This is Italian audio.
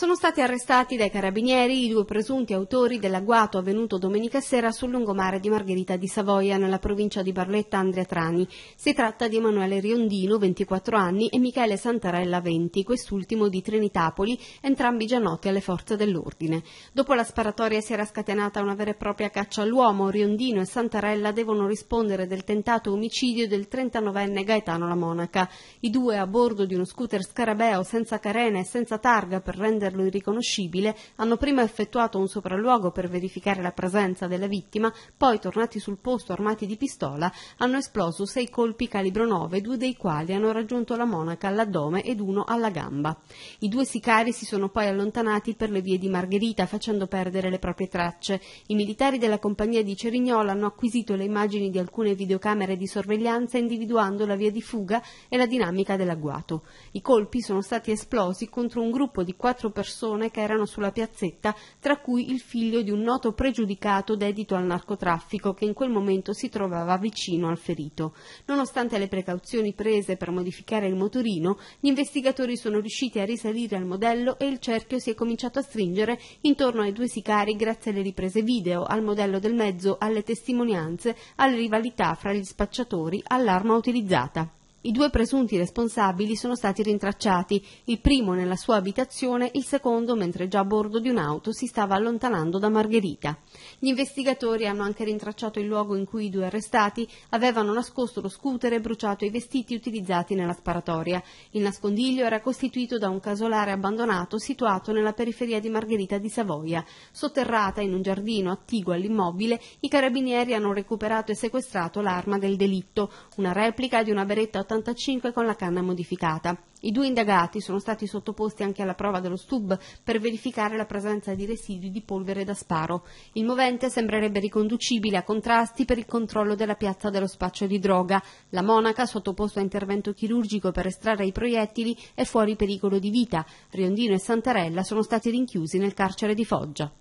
Sono stati arrestati dai carabinieri i due presunti autori dell'agguato avvenuto domenica sera sul lungomare di Margherita di Savoia, nella provincia di Barletta Andrea Trani. Si tratta di Emanuele Riondino, 24 anni, e Michele Santarella, 20, quest'ultimo di Trinitapoli, entrambi già noti alle forze dell'ordine. Dopo la sparatoria si era scatenata una vera e propria caccia all'uomo. Riondino e Santarella devono rispondere del tentato omicidio del 39enne Gaetano La Monaca. I due a bordo di uno scooter scarabeo senza carena e senza targa per rendere renderlo irriconoscibile, hanno prima effettuato un sopralluogo per verificare la presenza della vittima, poi, tornati sul posto armati di pistola, hanno esploso sei colpi calibro 9, due dei quali hanno raggiunto la monaca all'addome ed uno alla gamba. I due sicari si sono poi allontanati per le vie di Margherita, facendo perdere le proprie tracce. I militari della compagnia di Cerignola hanno acquisito le immagini di alcune videocamere di sorveglianza individuando la via di fuga e la dinamica dell'agguato. I colpi sono stati esplosi contro un gruppo di quattro persone persone che erano sulla piazzetta, tra cui il figlio di un noto pregiudicato dedito al narcotraffico che in quel momento si trovava vicino al ferito. Nonostante le precauzioni prese per modificare il motorino, gli investigatori sono riusciti a risalire al modello e il cerchio si è cominciato a stringere intorno ai due sicari grazie alle riprese video, al modello del mezzo, alle testimonianze, alle rivalità fra gli spacciatori, all'arma utilizzata. I due presunti responsabili sono stati rintracciati, il primo nella sua abitazione, il secondo mentre già a bordo di un'auto si stava allontanando da Margherita. Gli investigatori hanno anche rintracciato il luogo in cui i due arrestati avevano nascosto lo scooter e bruciato i vestiti utilizzati nella sparatoria. Il nascondiglio era costituito da un casolare abbandonato situato nella periferia di Margherita di Savoia. Sotterrata in un giardino attiguo all'immobile, i carabinieri hanno recuperato e sequestrato l'arma del delitto, una replica di una beretta 1985 con la canna modificata. I due indagati sono stati sottoposti anche alla prova dello STUB per verificare la presenza di residui di polvere da sparo. Il movente sembrerebbe riconducibile a contrasti per il controllo della piazza dello spaccio di droga. La monaca, sottoposta a intervento chirurgico per estrarre i proiettili, è fuori pericolo di vita. Riondino e Santarella sono stati rinchiusi nel carcere di Foggia.